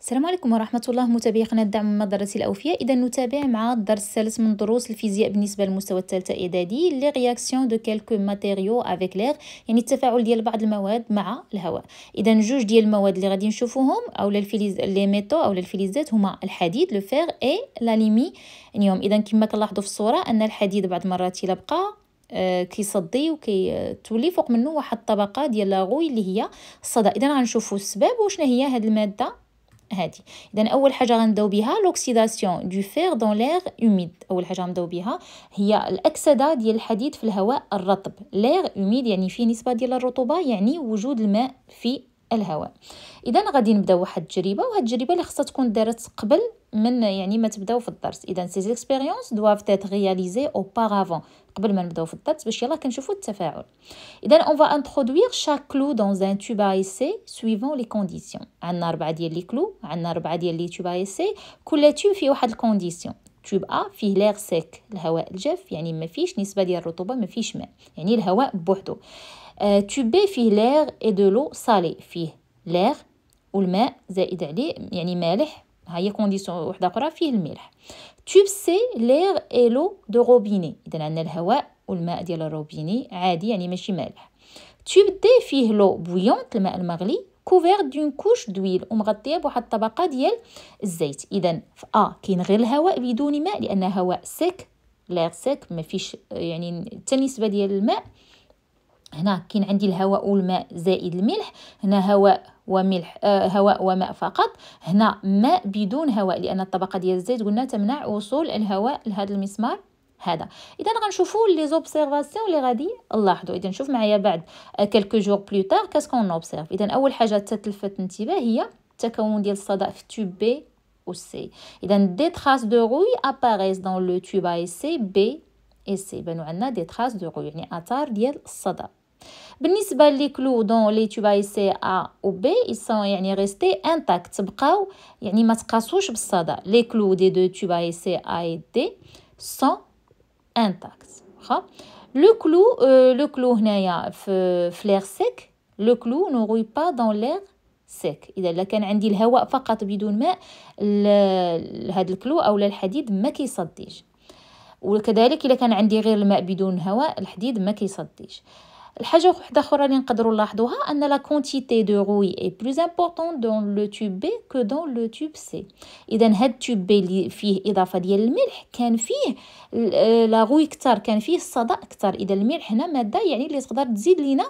السلام عليكم ورحمة الله متابعي قناة دعم مدرسة الأوفياء إذا نتابع مع الدرس الثالث من دروس الفيزياء بالنسبة للمستوى الثالث إعدادي لي رياكسيون دو كالكو ماتيريو افيك لير يعني التفاعل ديال بعض المواد مع الهواء إذا جوج ديال المواد اللي غادي نشوفوهم أولا الفيليز لي ميتو أولا الفيليزات هما الحديد لو فيغ إي نيوم إذا كما كنلاحظو في الصورة أن الحديد بعض المرات إلا بقى آه، كيصدي وكيتولي فوق منه واحد الطبقه ديال لاغوي اللي هي الصدى اذا غنشوفوا السباب وشنو هي هاد الماده هذه اذا اول حاجه غنبداو بها لوكسيداسيون دو فير دون لير اوميد اول حاجه غنبداو بها هي الاكسده ديال الحديد في الهواء الرطب لير اوميد يعني فيه نسبه ديال الرطوبه يعني وجود الماء في الهواء اذا غادي نبداو واحد التجربه وهاد التجربه اللي خصها تكون دارت قبل من يعني ما تبداو في الدرس اذا سي اكسبيريونس دوافت تيت رياليزي باغافون قبل ما نبداو في الدرس باش يلاه كنشوفوا التفاعل اذا اون فا انترودوير شاك كلو دون توب اي سي سويفون لي كونديسيون عندنا اربعه ديال لي كلو عندنا اربعه ديال لي اي سي كل توب فيه واحد الكونديسيون توب ا فيه لير سيك الهواء الجاف يعني ما فيش نسبه ديال الرطوبه ما فيش ماء يعني الهواء بوحدو أه توب بي فيه لير اي دو لو سالي فيه لير والماء زائد عليه يعني مالح ها هي كونديسيون وحده اخرى فيه الملح توب سي لير اي لو دو روبيني اذا عندنا الهواء والماء ديال الروبيني عادي يعني ماشي مالح توب دي فيه لو بويونت الماء المغلي كوفير دون كوش دويل ومغطيه بواحد الطبقه ديال الزيت اذا في ا آه كاين غير الهواء بدون ماء لان هواء سيك لير سيك ما فيش يعني حتى نسبه ديال الماء هنا كاين عندي الهواء والماء زائد الملح هنا هواء وملح آه هواء وماء فقط هنا ماء بدون هواء لان الطبقه ديال الزيت قلنا تمنع وصول الهواء لهذا المسمار هذا اذا غنشوفوا لي زوبسيرفاسيون اللي غادي نلاحظوا اذا شوف معايا بعد كلكو جور بلو تار كاسكون نوبسيرف اذا اول حاجه تلفت انتباه هي التكون ديال الصدأ في تيوب بي و سي اذا دي تراس دو روي اباريس دون لو تيوب اي سي بي اي سي بانو عندنا دي تراس دو روي يعني اثار ديال الصدأ بالنسبه لي كلودون لي تيوباي سي ا و بي يسون يعني ريستي انتاكت بقاو يعني ما تقاسوش بالصدى لي كلو دي دو تيوباي سي اي دي سون انتاكت واخا لو كلو آه، لو كلو هنايا في فلير سيك لو كلو نوغوي با دون لير سيك اذا الا كان عندي الهواء فقط بدون ماء هذا الكلو او الحديد ما كيصديش وكذلك الا كان عندي غير الماء بدون هواء الحديد ما كيصديش الحاجه وحده اخرى اللي نقدروا نلاحظوها ان لا كونتيتي دو غوي اي بلوز امبورطون دون لو توب بي كو دون لو توب سي اذا هاد توب بي اللي فيه اضافه ديال الملح كان فيه لا غوي كتر كان فيه الصدأ كتر اذا الملح هنا ماده يعني اللي تقدر تزيد لينا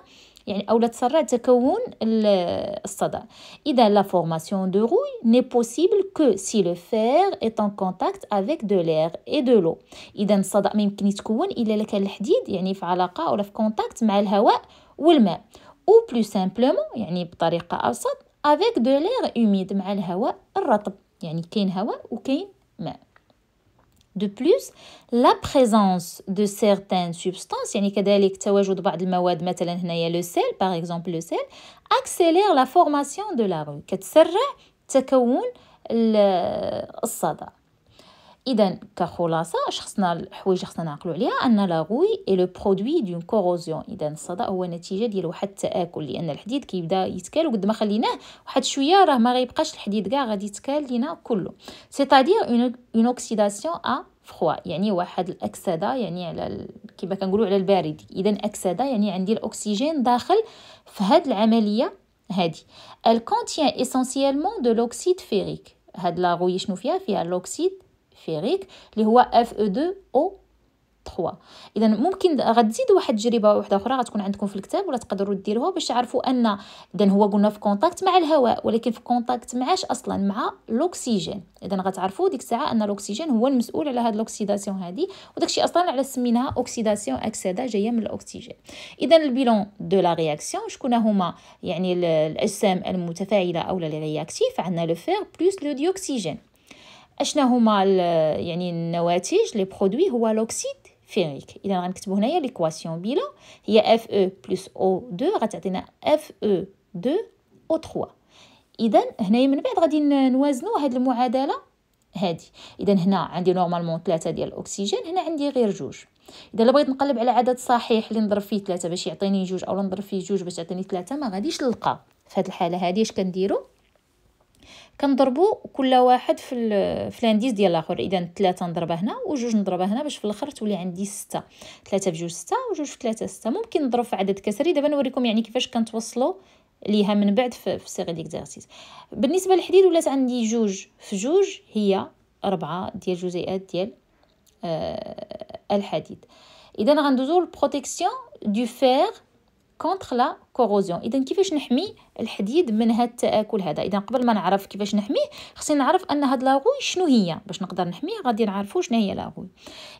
يعني أو تسرع تكون الصدى إذا لا فورماسيون دو روي ني بوسيبل كو سي لو فير اي طون كونتاكت افيك دو لير اي دو لو إذا الصدى ما يمكن يتكون إلا كان الحديد يعني في علاقة ولا في كونتاكت مع الهواء والماء او بلو سامبلومون يعني بطريقة أبسط افيك دو لير اوميد مع الهواء الرطب يعني كاين هواء وكاين ماء De plus, la présence de certaines substances, يعني كذلك تواجد بعض المواد مثلا هنايا le sel par exemple le sel accélère la formation de la rue كتسرع تكون الصدى اذا كخلاصه شخصنا الحوايج خصنا نعقلوا عليها ان لاغوي اي لو برودوي دون كوروزيون اذا الصدا هو نتيجه ديال واحد التاكل لان الحديد كيبدا يتكال وقد ما خليناه واحد شويه راه ما غيبقاش الحديد كاع غادي يتكال لينا كله تادير اون اوكسيداسيون ا فخوا يعني واحد الاكسده يعني على كيما كنقولوا على البارد اذا اكسده يعني عندي الاكسجين داخل في هاد العمليه هادي الكونتيان contient دو لوكسيد l'oxyde هاد لاغوي شنو فيها فيها لوكسيد فيريك اللي هو اف او 2 او 3 اذا ممكن غتزيد واحد التجربه واحده اخرى غتكون عندكم في الكتاب ولا تقدروا ديروها باش تعرفوا ان اذا هو قلنا في كونتاكت مع الهواء ولكن في كونتاكت معاش اصلا مع الاكسجين اذا غتعرفوا ديك الساعه ان الاكسجين هو المسؤول على هاد الاكسيداسيون هادي وداكشي اصلا على سميناها اوكسيداسيون اكسده جايه من الاكسجين اذا البيلون دو لا رياكسيون شكون هما يعني الاجسام المتفاعله او لي رياكتيف عندنا لو فير بلس لو ديوكسيجين اشنا هما يعني النواتج لي برودوي هو لوكسيد فيريك اذا غنكتبو هنايا ليكواسيون بيلا هي اف او بلس او 2 غتعطينا اف او 2 او 3 اذا هنايا من بعد غادي نوازنو هاد المعادله هادي اذا هنا عندي نورمالمون 3 ديال الاكسجين هنا عندي غير جوج اذا لا بغيت نقلب على عدد صحيح اللي نضرب فيه 3 باش يعطيني جوج او نضرب فيه جوج باش يعطيني 3 ما غاديش نلقى في هاد الحاله هادي اش كنديرو كنضربوا كل واحد في في ديال الاخر اذا ثلاثه نضربها هنا وجوج نضربها هنا باش في الاخر تولي عندي سته ثلاثه في جوج سته وجوج في ثلاثه سته ممكن نضرب في عدد كسري دابا نوريكم يعني كيفاش كنتوصلوا ليها من بعد في صيغه ليكزارسيس بالنسبه للحديد ولات عندي جوج في جوج هي ربعه ديال جزيئات ديال آه الحديد اذا غندوزو للبروتيكسيون دو فير كونتر لا كوروزيون اذا كيفاش نحمي الحديد من هذا التاكل هذا اذا قبل ما نعرف كيفاش نحميه خصني نعرف ان هاد لاغوي شنو هي باش نقدر نحميه غادي نعرفوا شنو هي لاغوي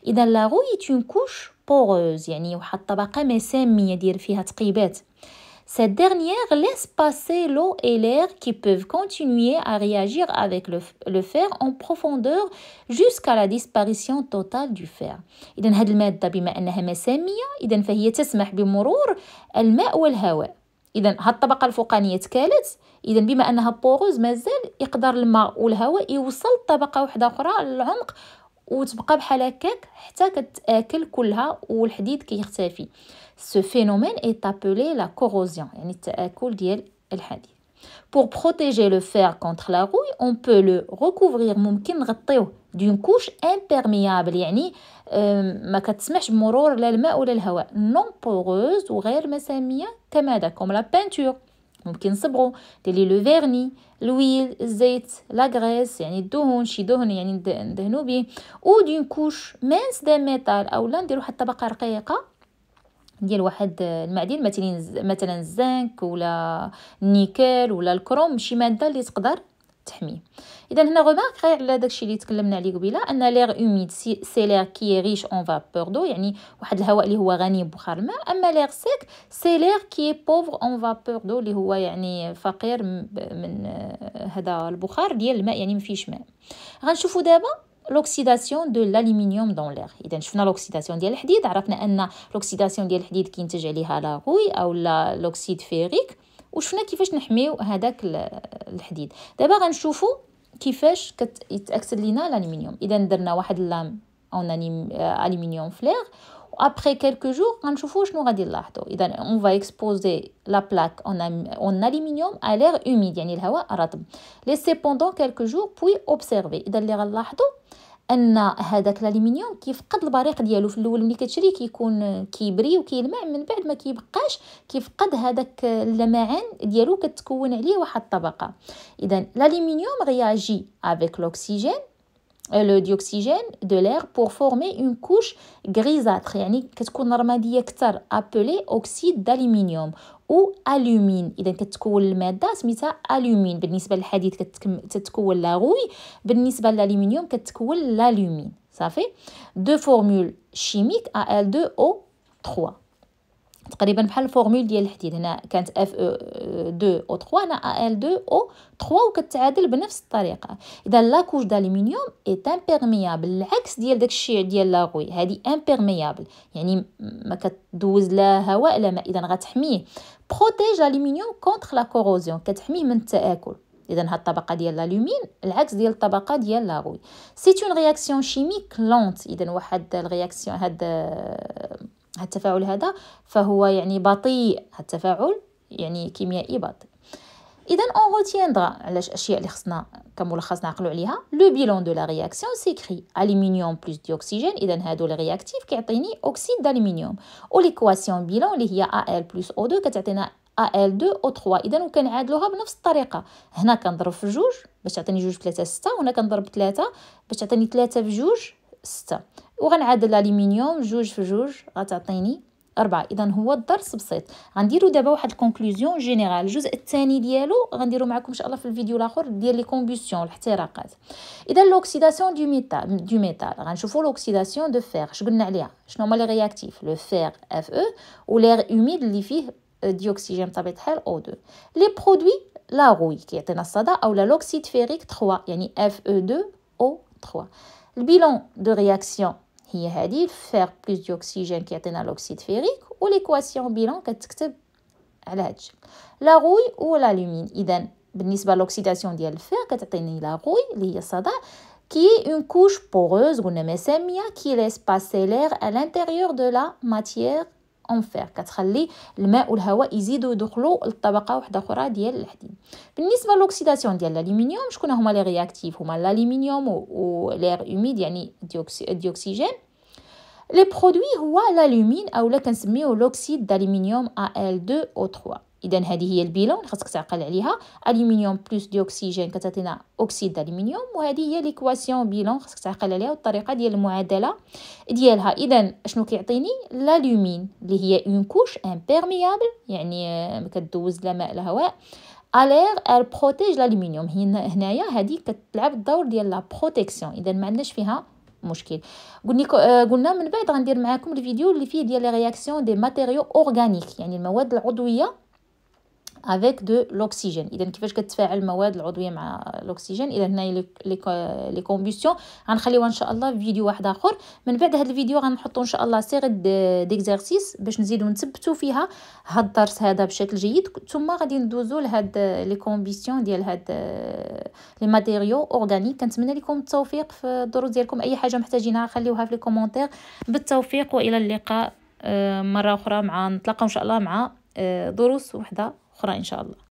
اذا لاغوي تون كوش بوغوز يعني واحد الطبقه مساميه دير فيها تقيبات Cette dernière laisse passer l'eau et l'air qui peuvent continuer à réagir avec le, le fer en profondeur jusqu'à la disparition totale du fer. إذن هذه المادة بما أنها مسامية إذن فهي تسمح بمرور الماء والهواء إذن هاد الطبقة الفوقانية تكالت إذن بما أنها بوروز مازال يقدر الماء والهواء يوصل طبقة واحدة أخرى للعمق. وتبقى بحال هكاك حتى كتاكل كلها والحديد كيختفي سو فينومين اي تابولي لا كوروزيون يعني التاكل ديال الحديد Pour protéger le fer contre la rouille, on peut le recouvrir d'une couche imperméable يعني euh, non poreuse ou مسامية comme la peinture ممكن نصبغو ديرلي لو فيرني لويل الزيت لا غريس يعني الدهون شي دهن يعني ندهنو به او دون كوش مانس دا ميتال اولا نديرو واحد الطبقه رقيقه ديال واحد المعدن مثلا مثلا الزنك ولا النيكل ولا الكروم شي ماده اللي تقدر تحميه اذا هنا غومارك غير على داكشي اللي تكلمنا عليه قبيله ان لير اوميد سي لير كي ريش اون فابور دو يعني واحد الهواء اللي هو غني ببخار الماء اما لير سيك سي لير كي بوفر اون فابور دو اللي هو يعني فقير من آه، هذا البخار ديال الماء يعني ما فيش ماء غنشوفوا دابا لوكسيداسيون دو لالومنيوم دون لير اذا شفنا لوكسيداسيون ديال الحديد عرفنا ان لوكسيداسيون ديال الحديد كينتج عليها لا او لا لوكسيد فيريك وشفنا كيفاش نحميو هذاك الحديد دابا غنشوفو كيفاش كيتاكسد لينا الالومنيوم اذا درنا واحد اللام اون الومنيوم فلير وابري كيلكو جور غنشوفو شنو غادي نلاحظو اذا اون فا اكسبوزي لا بلاك اون اون الومنيوم ا لير اوميد يعني الهواء رطب لي سي بوندون كيلكو جور بوي اوبسيرفي اذا اللي غنلاحظو ان هذاك الالومنيوم كيفقد البريق ديالو في الاول ملي كتشري كيكون كيبري وكيلمع من بعد ما كيبقاش كيفقد هذاك اللمعان ديالو كتكون عليه واحد الطبقه اذا الالومنيوم رياجي افيك لوكسيجين لو ديوكسيجين دو لير بور فورمي اون كوش غريزاتر يعني كتكون رماديه اكثر ابلي اوكسيد دالومنيوم او الومين اذا كتكون الماده سميتها الومين بالنسبه للحديد كتتكون لاغوي بالنسبه للالومنيوم كتكون لالومين صافي دو فورمول شيميك ال 2 او 3 تقريبا بحال الفورمول ديال الحديد هنا كانت اف او 2 او 3 هنا ا ال 2 او 3 وكتعادل بنفس الطريقه اذا لا كوش دالومنيوم اي امبيرميابل العكس ديال داك الشيء ديال لاغوي هذه امبيرميابل يعني ما كتدوز لا هواء لا ماء اذا غتحميه بروتيج الالومنيوم كونتر لا كوروزيون كتحميه من التاكل اذا هاد الطبقه ديال الالومين العكس ديال الطبقه ديال لاغوي سي اون رياكسيون شيميك لونت اذا واحد الرياكسيون هاد هذا التفاعل هذا فهو يعني بطيء هذا التفاعل يعني كيميائي بطيء اذا اون روتيندرا على الاشياء اللي خصنا كملخص نعقلوا عليها لو بيلون دو لا رياكسيون سيكري الومنيوم بلس دي ديوكسيجين اذا هادو لي رياكتيف كيعطيني اوكسيد دالومنيوم وليكواسيون بيلون اللي هي ال بلس او 2 كتعطينا ال 2 او 3 اذا وكنعادلوها بنفس الطريقه هنا كنضرب في جوج باش تعطيني جوج في 3 6 وهنا كنضرب 3 باش تعطيني 3 في جوج ستة وغنعادل الالومنيوم جوج في جوج غتعطيني أربعة إذا هو الدرس بسيط غنديرو دابا واحد الكونكلوزيون جينيرال الجزء الثاني ديالو غنديرو معكم إن شاء الله في الفيديو الآخر ديال لي كومبيسيون الاحتراقات إذا لوكسيداسيون دو ميتال دو ميتال غنشوفو لوكسيداسيون دو فيغ اش قلنا عليها شنو هما لي رياكتيف لو فيغ اف او لير اوميد لي فيه ديوكسيجين بطبيعة الحال او دو لي برودوي لاغوي كيعطينا الصدى اولا لوكسيد فيريك تخوا يعني اف او دو او تخوا le bilan de réaction il faire plus d'oxygène qui atteint l'oxyde ferrique ou l'équation bilan qui est la rouille ou l'alumine. Idem, بالنسبة l'oxydation du fer, la rouille, qui est une couche poreuse ou une qui laisse passer l'air à l'intérieur de la matière اونفير كتخلي الماء والهواء يزيدوا يدخلوا للطبقه واحده اخرى ديال الحديد بالنسبه لوكسيداسيون ديال الالومنيوم شكون هما لي رياكتيف هما الالومنيوم ولير اوميد يعني الديوكسيجين لي برودوي هو الالومين اولا كنسميوه لوكسيد دالومنيوم ال 2 او 3 اذا هذه هي البيلون خاصك تعقل عليها الومنيوم بلس ديوكسيجين كتعطينا اكسيد الومنيوم وهذه هي ليكواسيون بيلون خاصك تعقل عليها والطريقه ديال المعادله ديالها اذا شنو كيعطيني لالومين اللي هي اون كوش امبيرميابل يعني كدوز لا ماء لا هواء الير ال بروتيج الالومنيوم هنايا هذه كتلعب الدور ديال لا بروتيكسيون اذا ما عندناش فيها مشكل قلنا آه، قلنا من بعد غندير معاكم الفيديو اللي فيه ديال لي رياكسيون دي ماتيريو اورغانيك يعني المواد العضويه افيك دو لوكسيجين اذا كيفاش كتفاعل المواد العضويه مع الاكسجين اذا هنا لي كومبوسيون غنخليوها ان شاء الله في فيديو واحد اخر من بعد هذا الفيديو غنحطو ان شاء الله صيغه ديكزارسيس باش نزيدو نثبتو فيها هاد الدرس هذا بشكل جيد ثم غادي ندوزو لهاد لي كومبيستيون ديال هاد لي ماتيريو اورغانيك كنتمنى لكم التوفيق في الدروس ديالكم اي حاجه محتاجينها خليوها في لي كومونتير بالتوفيق والى اللقاء آه، مره اخرى مع نتلاقاو ان شاء الله مع آه، دروس وحده أخرى إن شاء الله